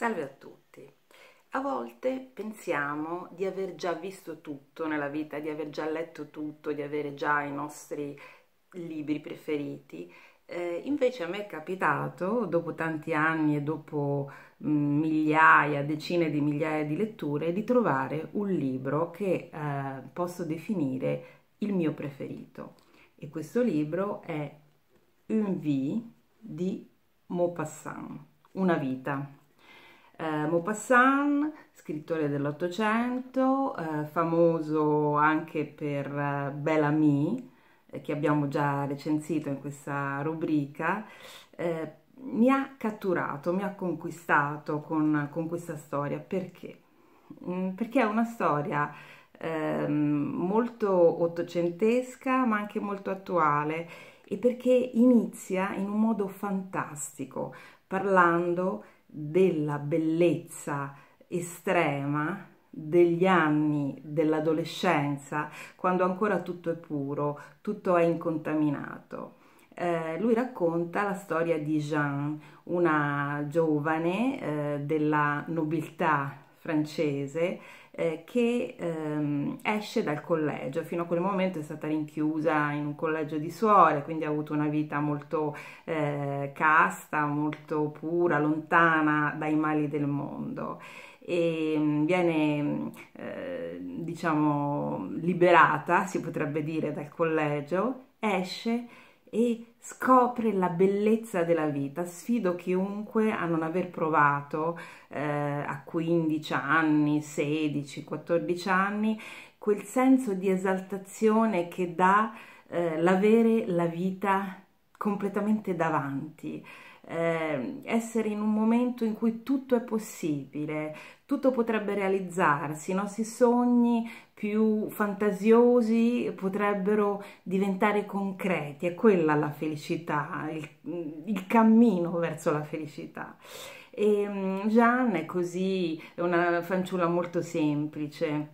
Salve a tutti. A volte pensiamo di aver già visto tutto nella vita, di aver già letto tutto, di avere già i nostri libri preferiti. Eh, invece a me è capitato, dopo tanti anni e dopo mh, mm, migliaia, decine di migliaia di letture, di trovare un libro che eh, posso definire il mio preferito. E questo libro è Un vie di Maupassant, Una vita. Eh, Maupassant, scrittore dell'Ottocento, eh, famoso anche per eh, Bellamy, eh, che abbiamo già recensito in questa rubrica, eh, mi ha catturato, mi ha conquistato con, con questa storia. Perché? Mm, perché è una storia ehm, molto ottocentesca ma anche molto attuale e perché inizia in un modo fantastico parlando di della bellezza estrema degli anni dell'adolescenza, quando ancora tutto è puro, tutto è incontaminato. Eh, lui racconta la storia di Jean, una giovane eh, della nobiltà francese eh, che ehm, esce dal collegio, fino a quel momento è stata rinchiusa in un collegio di suore, quindi ha avuto una vita molto eh, casta, molto pura, lontana dai mali del mondo e mm, viene eh, diciamo liberata, si potrebbe dire, dal collegio, esce e scopre la bellezza della vita. Sfido chiunque a non aver provato eh, a 15 anni, 16, 14 anni quel senso di esaltazione che dà eh, l'avere la vita completamente davanti. Eh, essere in un momento in cui tutto è possibile, tutto potrebbe realizzarsi, i nostri sogni più fantasiosi potrebbero diventare concreti, è quella la felicità, il, il cammino verso la felicità. E ehm, Jeanne è così, è una fanciulla molto semplice,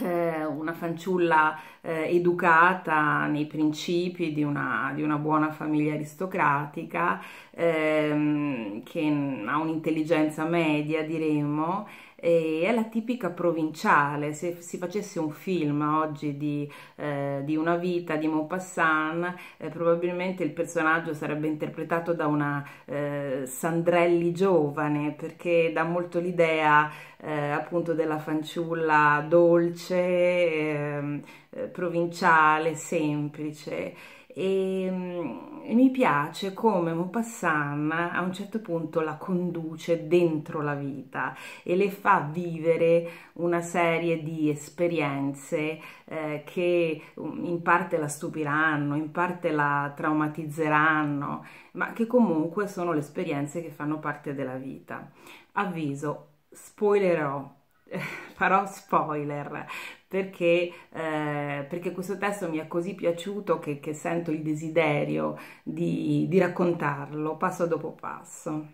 eh, una fanciulla eh, educata nei principi di una, di una buona famiglia aristocratica ehm, che ha un'intelligenza media, diremmo, è la tipica provinciale, se si facesse un film oggi di, eh, di una vita di Maupassant eh, probabilmente il personaggio sarebbe interpretato da una eh, Sandrelli giovane perché dà molto l'idea eh, appunto della fanciulla dolce, ehm, eh, provinciale, semplice e, e mm, mi piace come Maupassant a un certo punto la conduce dentro la vita e le fa vivere una serie di esperienze eh, che mm, in parte la stupiranno, in parte la traumatizzeranno, ma che comunque sono le esperienze che fanno parte della vita. Avviso, spoilerò farò spoiler perché, eh, perché questo testo mi è così piaciuto che, che sento il desiderio di, di raccontarlo passo dopo passo.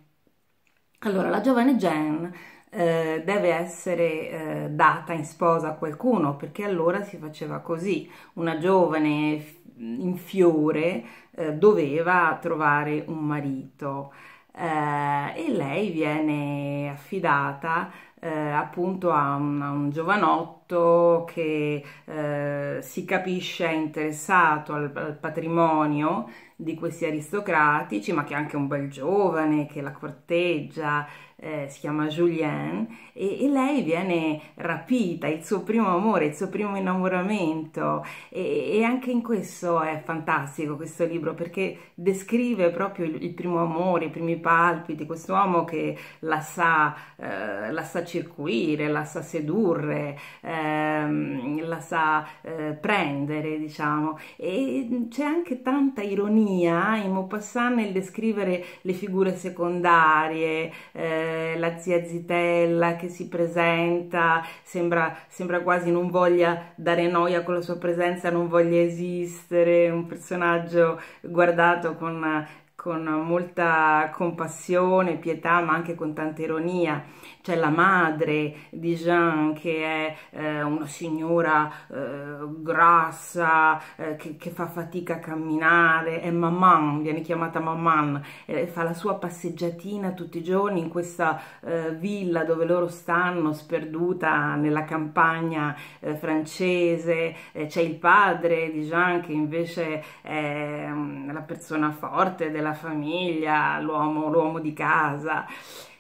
Allora, la giovane Jen eh, deve essere eh, data in sposa a qualcuno perché allora si faceva così, una giovane in fiore eh, doveva trovare un marito eh, e lei viene affidata eh, appunto a un, a un giovanotto fatto che eh, si capisce è interessato al, al, patrimonio di questi aristocratici, ma che è anche un bel giovane che la corteggia, eh, si chiama Julien, e, e, lei viene rapita, il suo primo amore, il suo primo innamoramento, e, e anche in questo è fantastico questo libro perché descrive proprio il, il primo amore, i primi palpiti, questo uomo che la sa, eh, la sa circuire, la sa sedurre, eh, ehm, la sa eh, prendere, diciamo. E c'è anche tanta ironia in Maupassant nel descrivere le figure secondarie, eh, la zia Zitella che si presenta, sembra, sembra quasi non voglia dare noia con la sua presenza, non voglia esistere, un personaggio guardato con con molta compassione, pietà, ma anche con tanta ironia. C'è la madre di Jean che è eh, una signora eh, grassa eh, che, che, fa fatica a camminare, è maman, viene chiamata maman, fa la sua passeggiatina tutti i giorni in questa eh, villa dove loro stanno, sperduta nella campagna eh, francese. Eh, c'è il padre di Jean che invece è mm, la persona forte della della famiglia, l'uomo, l'uomo di casa.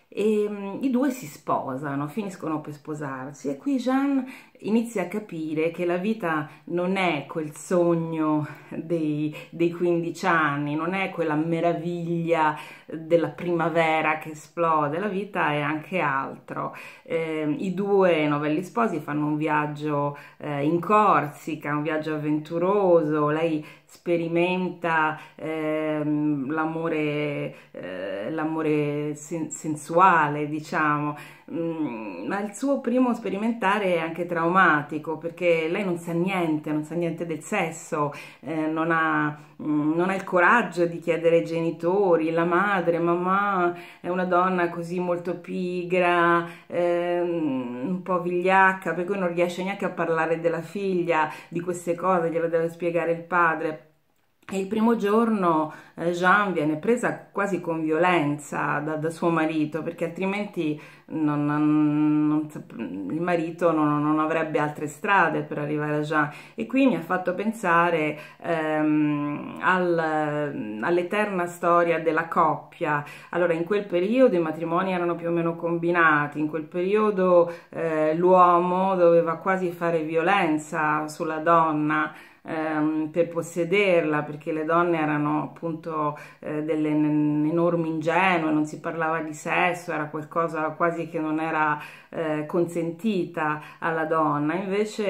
E, mm, I due si sposano, finiscono per sposarsi e qui Jeanne inizi a capire che la vita non è quel sogno dei, dei 15 anni, non è quella meraviglia della primavera che esplode, la vita è anche altro. Eh, I due novelli sposi fanno un viaggio eh, in Corsica, un viaggio avventuroso, lei sperimenta ehm, eh, l'amore, l'amore sen sensuale, diciamo. Mm, ma il suo primo sperimentare è anche traumatico perché lei non sa niente, non sa niente del sesso, eh, non, ha, mh, mm, non, ha, il coraggio di chiedere ai genitori, la madre, mamma è una donna così molto pigra, eh, un po' vigliacca, per cui non riesce neanche a parlare della figlia, di queste cose, glielo deve spiegare il padre e il primo giorno eh, Jean viene presa quasi con violenza da, da suo marito perché altrimenti non, non, non, il marito non, avrebbe altre strade per arrivare a Jean e qui mi ha fatto pensare ehm, al, all'eterna storia della coppia allora in quel periodo i matrimoni erano più o meno combinati in quel periodo eh, l'uomo doveva quasi fare violenza sulla donna ehm, per possederla perché le donne erano appunto eh, delle enormi ingenue, non si parlava di sesso, era qualcosa quasi che non era eh, consentita alla donna, invece,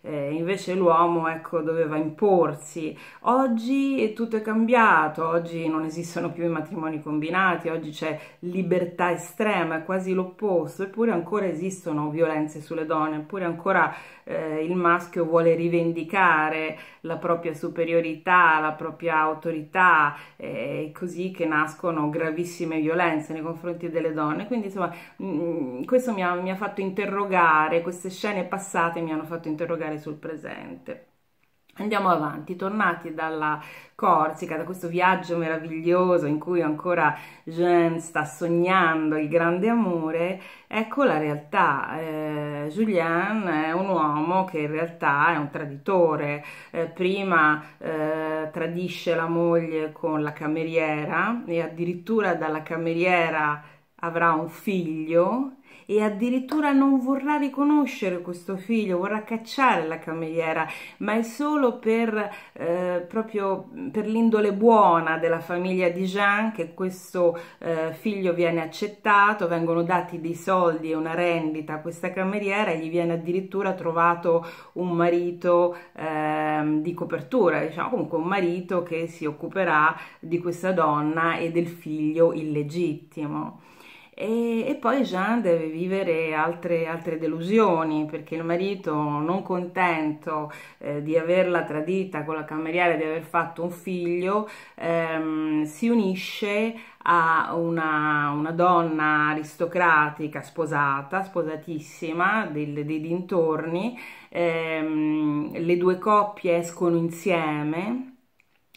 eh, invece l'uomo ecco, doveva imporsi. Oggi tutto è cambiato, oggi non esistono più i matrimoni combinati, oggi c'è libertà estrema, è quasi l'opposto, eppure ancora esistono violenze sulle donne, eppure ancora eh, il maschio vuole rivendicare la propria superiorità, la propria autorità, eh, è così che nascono gravissime violenze nei confronti delle donne. Quindi insomma mh, mm, questo mi ha, mi ha fatto interrogare, queste scene passate mi hanno fatto interrogare sul presente. Andiamo avanti, tornati dalla Corsica, da questo viaggio meraviglioso in cui ancora Jeanne sta sognando il grande amore, ecco la realtà, eh, Julien è un uomo che in realtà è un traditore, eh, prima eh, tradisce la moglie con la cameriera e addirittura dalla cameriera avrà un figlio e addirittura non vorrà riconoscere questo figlio, vorrà cacciare la cameriera, ma è solo per, eh, proprio per l'indole buona della famiglia di Jean che questo eh, figlio viene accettato, vengono dati dei soldi e una rendita a questa cameriera e gli viene addirittura trovato un marito eh, di copertura, diciamo comunque un marito che si occuperà di questa donna e del figlio illegittimo. E, e poi Jean deve vivere altre, altre, delusioni perché il marito, non contento eh, di averla tradita con la cameriera e di aver fatto un figlio, ehm, si unisce a una, una, donna aristocratica, sposata, sposatissima, del, dei dintorni, ehm, le due coppie escono insieme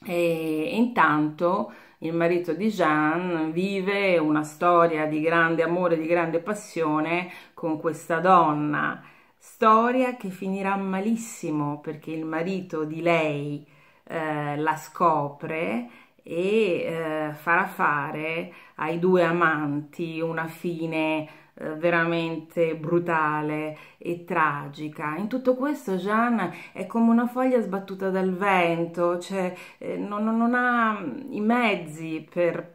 e, e intanto il marito di Jeanne vive una storia di grande amore, di grande passione con questa donna, storia che finirà malissimo perché il marito di lei eh, la scopre e eh, farà fare ai due amanti una fine eh, veramente brutale e tragica. In tutto questo Jeanne è come una foglia sbattuta dal vento, cioè eh, non, non ha mm, i mezzi per,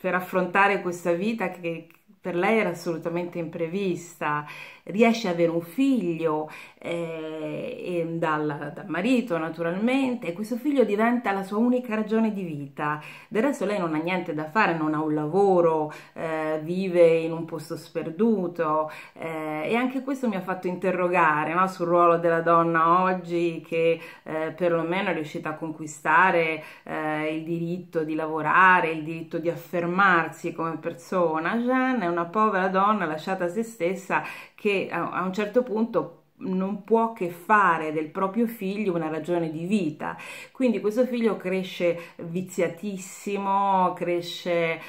per affrontare questa vita che, per lei era assolutamente imprevista, riesce ad avere un figlio eh, dal, dal, marito naturalmente e questo figlio diventa la sua unica ragione di vita, del resto lei non ha niente da fare, non ha un lavoro, eh, vive in un posto sperduto eh, e anche questo mi ha fatto interrogare no, sul ruolo della donna oggi che eh, perlomeno è riuscita a conquistare eh, il diritto di lavorare, il diritto di affermarsi come persona. Jeanne è una povera donna lasciata a se stessa che a, a un certo punto non può che fare del proprio figlio una ragione di vita. Quindi questo figlio cresce viziatissimo, cresce eh,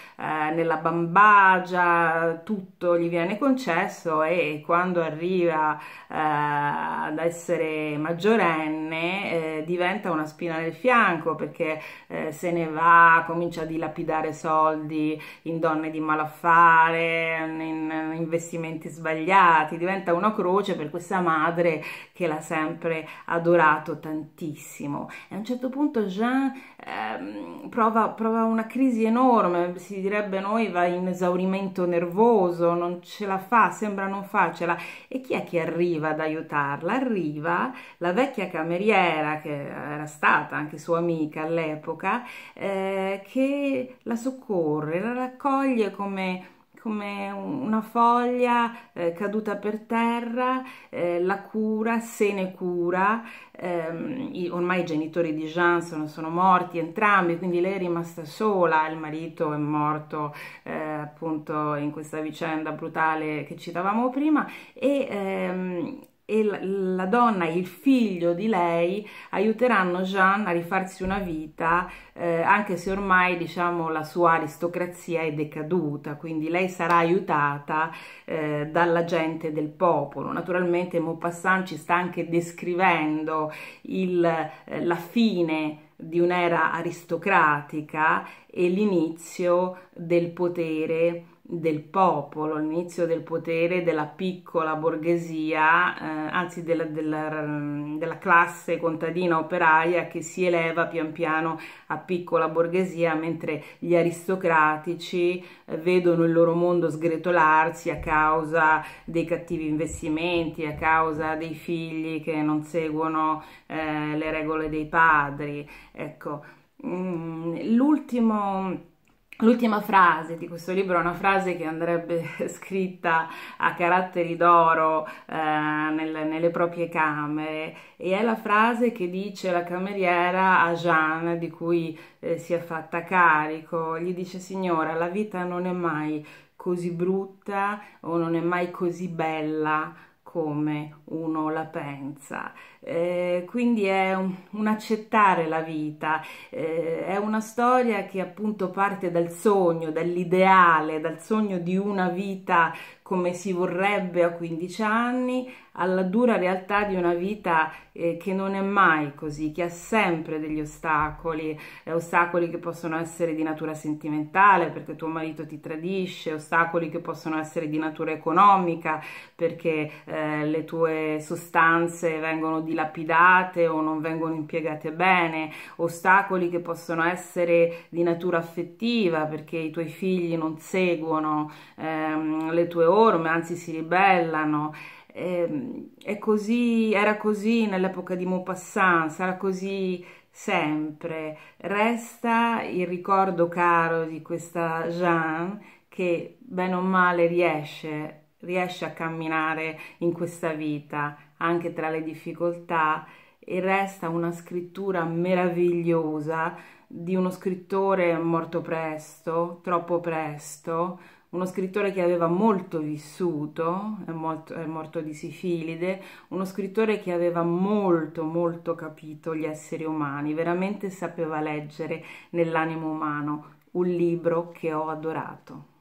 nella bambagia, tutto gli viene concesso e quando arriva eh, ad essere maggiorenne eh, diventa una spina nel fianco perché eh, se ne va, comincia a dilapidare soldi in donne di malaffare, in, in investimenti sbagliati, diventa una croce per questa madre madre che l'ha sempre adorato tantissimo. E a un certo punto Jean eh, prova, prova, una crisi enorme, si direbbe noi va in esaurimento nervoso, non ce la fa, sembra non farcela. E chi è che arriva ad aiutarla? Arriva la vecchia cameriera che era stata anche sua amica all'epoca, eh, che la soccorre, la raccoglie come come una foglia eh, caduta per terra, eh, la cura, se ne cura, eh, ormai i genitori di Jean sono, sono, morti entrambi, quindi lei è rimasta sola, il marito è morto eh, appunto in questa vicenda brutale che citavamo prima e ehm, e la, la donna e il figlio di lei aiuteranno Jean a rifarsi una vita, eh, anche se ormai diciamo la sua aristocrazia è decaduta, quindi lei sarà aiutata eh, dalla gente del popolo. Naturalmente Maupassant ci sta anche descrivendo il, eh, la fine di un'era aristocratica e l'inizio del potere del popolo, l'inizio del potere della piccola borghesia, eh, anzi della, della, della, classe contadina operaia che si eleva pian piano a piccola borghesia, mentre gli aristocratici eh, vedono il loro mondo sgretolarsi a causa dei cattivi investimenti, a causa dei figli che non seguono eh, le regole dei padri. Ecco, mm, l'ultimo L'ultima frase di questo libro è una frase che andrebbe scritta a caratteri d'oro eh, nel, nelle proprie camere e è la frase che dice la cameriera a Jeanne di cui eh, si è fatta carico. Gli dice signora la vita non è mai così brutta o non è mai così bella come uno la pensa. Eh, quindi è un, un, accettare la vita, eh, è una storia che appunto parte dal sogno, dall'ideale, dal sogno di una vita come si vorrebbe a 15 anni, alla dura realtà di una vita eh, che non è mai così, che ha sempre degli ostacoli, eh, ostacoli che possono essere di natura sentimentale perché tuo marito ti tradisce, ostacoli che possono essere di natura economica perché eh, le tue sostanze vengono dilapidate o non vengono impiegate bene, ostacoli che possono essere di natura affettiva perché i tuoi figli non seguono ehm, le tue opere, loro, ma anzi si ribellano. E, ehm, è così, era così nell'epoca di Maupassant, sarà così sempre. Resta il ricordo caro di questa Jeanne che bene o male riesce, riesce a camminare in questa vita, anche tra le difficoltà, e resta una scrittura meravigliosa di uno scrittore morto presto, troppo presto, uno scrittore che aveva molto vissuto, è, molto, è morto di sifilide, uno scrittore che aveva molto molto capito gli esseri umani, veramente sapeva leggere nell'animo umano, un libro che ho adorato.